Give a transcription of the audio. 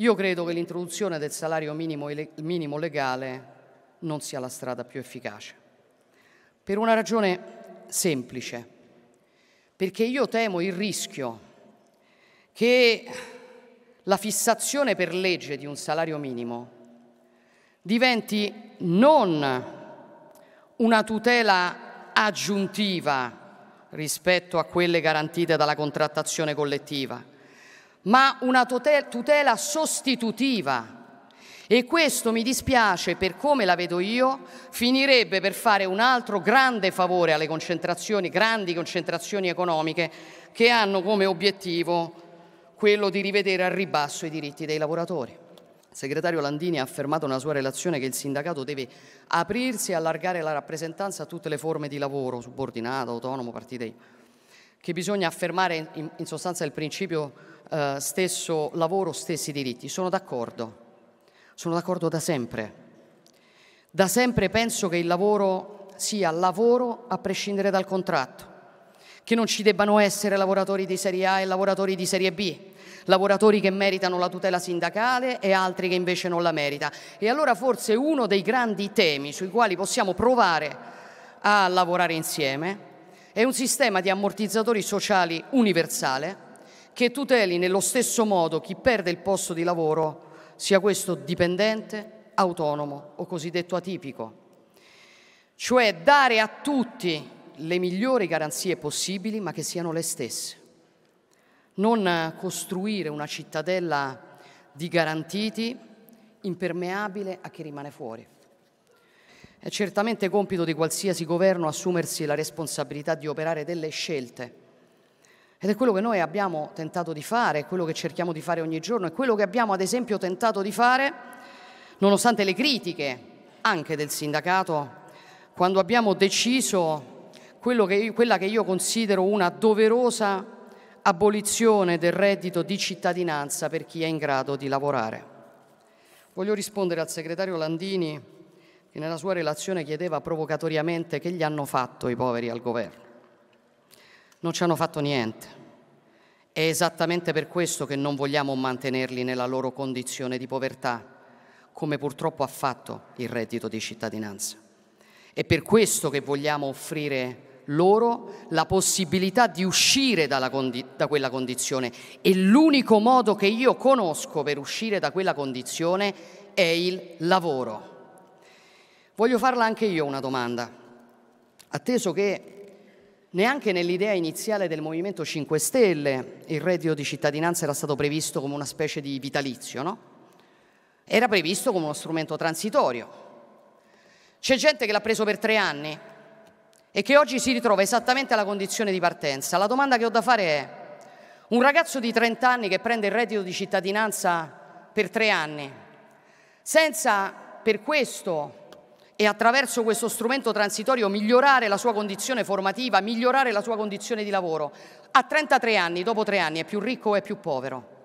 Io credo che l'introduzione del salario minimo, minimo, legale non sia la strada più efficace, per una ragione semplice, perché io temo il rischio che la fissazione per legge di un salario minimo diventi non una tutela aggiuntiva rispetto a quelle garantite dalla contrattazione collettiva, ma una tutela sostitutiva. E questo mi dispiace per come la vedo io, finirebbe per fare un altro grande favore alle concentrazioni, grandi concentrazioni economiche che hanno come obiettivo quello di rivedere al ribasso i diritti dei lavoratori. Il segretario Landini ha affermato nella sua relazione che il sindacato deve aprirsi e allargare la rappresentanza a tutte le forme di lavoro, subordinato, autonomo, partite che bisogna affermare in, in sostanza il principio eh, stesso lavoro, stessi diritti. Sono d'accordo, sono d'accordo da sempre. Da sempre penso che il lavoro sia lavoro a prescindere dal contratto, che non ci debbano essere lavoratori di serie A e lavoratori di serie B, lavoratori che meritano la tutela sindacale e altri che invece non la merita. E allora forse uno dei grandi temi sui quali possiamo provare a lavorare insieme è un sistema di ammortizzatori sociali universale che tuteli nello stesso modo chi perde il posto di lavoro, sia questo dipendente, autonomo o cosiddetto atipico. Cioè dare a tutti le migliori garanzie possibili, ma che siano le stesse. Non costruire una cittadella di garantiti impermeabile a chi rimane fuori. È certamente compito di qualsiasi governo assumersi la responsabilità di operare delle scelte. Ed è quello che noi abbiamo tentato di fare, è quello che cerchiamo di fare ogni giorno, è quello che abbiamo ad esempio tentato di fare, nonostante le critiche anche del sindacato, quando abbiamo deciso che, quella che io considero una doverosa abolizione del reddito di cittadinanza per chi è in grado di lavorare. Voglio rispondere al segretario Landini che nella sua relazione chiedeva provocatoriamente che gli hanno fatto i poveri al governo. Non ci hanno fatto niente. È esattamente per questo che non vogliamo mantenerli nella loro condizione di povertà, come purtroppo ha fatto il reddito di cittadinanza. È per questo che vogliamo offrire loro la possibilità di uscire condi- da quella condizione e l'unico modo che io conosco per uscire da quella condizione è il lavoro. Voglio farla anche io una domanda, atteso che neanche nell'idea iniziale del Movimento 5 Stelle il reddito di cittadinanza era stato previsto come una specie di vitalizio, no? Era previsto come uno strumento transitorio. C'è gente che l'ha preso per tre anni e che oggi si ritrova esattamente alla condizione di partenza. La domanda che ho da fare è, un ragazzo di 30 anni che prende il reddito di cittadinanza per tre anni, senza per questo e attraverso questo strumento transitorio migliorare la sua condizione formativa, migliorare la sua condizione di lavoro. A 33 anni, dopo tre anni, è più ricco o è più povero?